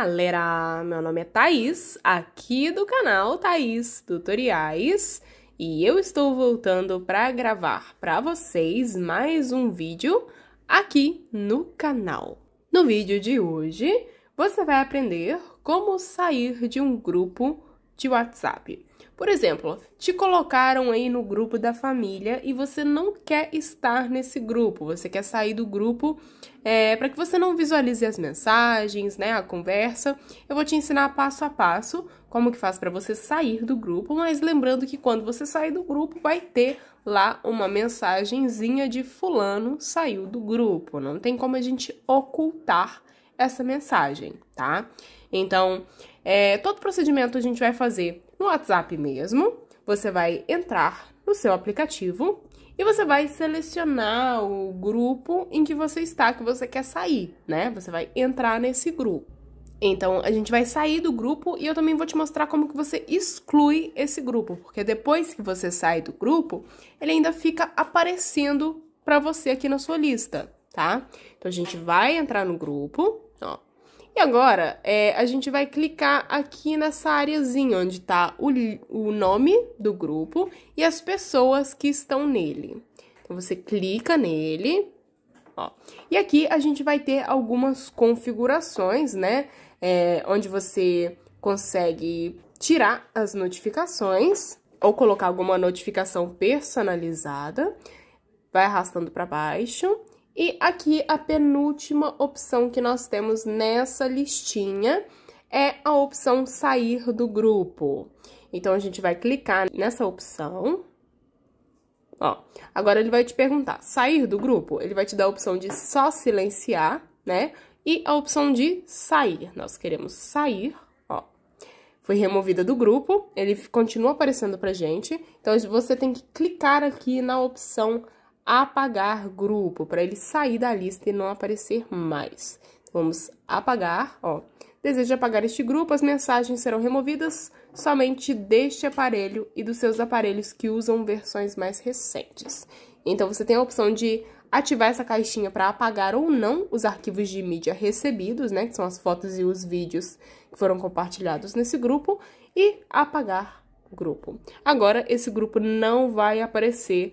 galera! Meu nome é Thaís, aqui do canal Thaís Tutoriais, e eu estou voltando para gravar para vocês mais um vídeo aqui no canal. No vídeo de hoje, você vai aprender como sair de um grupo de WhatsApp. Por exemplo, te colocaram aí no grupo da família e você não quer estar nesse grupo, você quer sair do grupo é, para que você não visualize as mensagens, né, a conversa. Eu vou te ensinar passo a passo como que faz para você sair do grupo, mas lembrando que quando você sair do grupo vai ter lá uma mensagenzinha de fulano saiu do grupo. Não tem como a gente ocultar essa mensagem, tá? Então, é, todo procedimento a gente vai fazer no WhatsApp mesmo. Você vai entrar no seu aplicativo e você vai selecionar o grupo em que você está, que você quer sair, né? Você vai entrar nesse grupo. Então, a gente vai sair do grupo e eu também vou te mostrar como que você exclui esse grupo, porque depois que você sai do grupo, ele ainda fica aparecendo para você aqui na sua lista, tá? Então, a gente vai entrar no grupo, ó, e agora, é, a gente vai clicar aqui nessa áreazinha onde está o, o nome do grupo e as pessoas que estão nele. Então, você clica nele, ó. E aqui a gente vai ter algumas configurações, né? É, onde você consegue tirar as notificações ou colocar alguma notificação personalizada. Vai arrastando para baixo e aqui a penúltima opção que nós temos nessa listinha é a opção sair do grupo. Então, a gente vai clicar nessa opção. Ó, agora ele vai te perguntar, sair do grupo? Ele vai te dar a opção de só silenciar, né? E a opção de sair. Nós queremos sair, ó. Foi removida do grupo, ele continua aparecendo pra gente. Então, você tem que clicar aqui na opção apagar grupo, para ele sair da lista e não aparecer mais. Vamos apagar, ó. Deseja apagar este grupo, as mensagens serão removidas somente deste aparelho e dos seus aparelhos que usam versões mais recentes. Então você tem a opção de ativar essa caixinha para apagar ou não os arquivos de mídia recebidos, né, que são as fotos e os vídeos que foram compartilhados nesse grupo e apagar grupo. Agora esse grupo não vai aparecer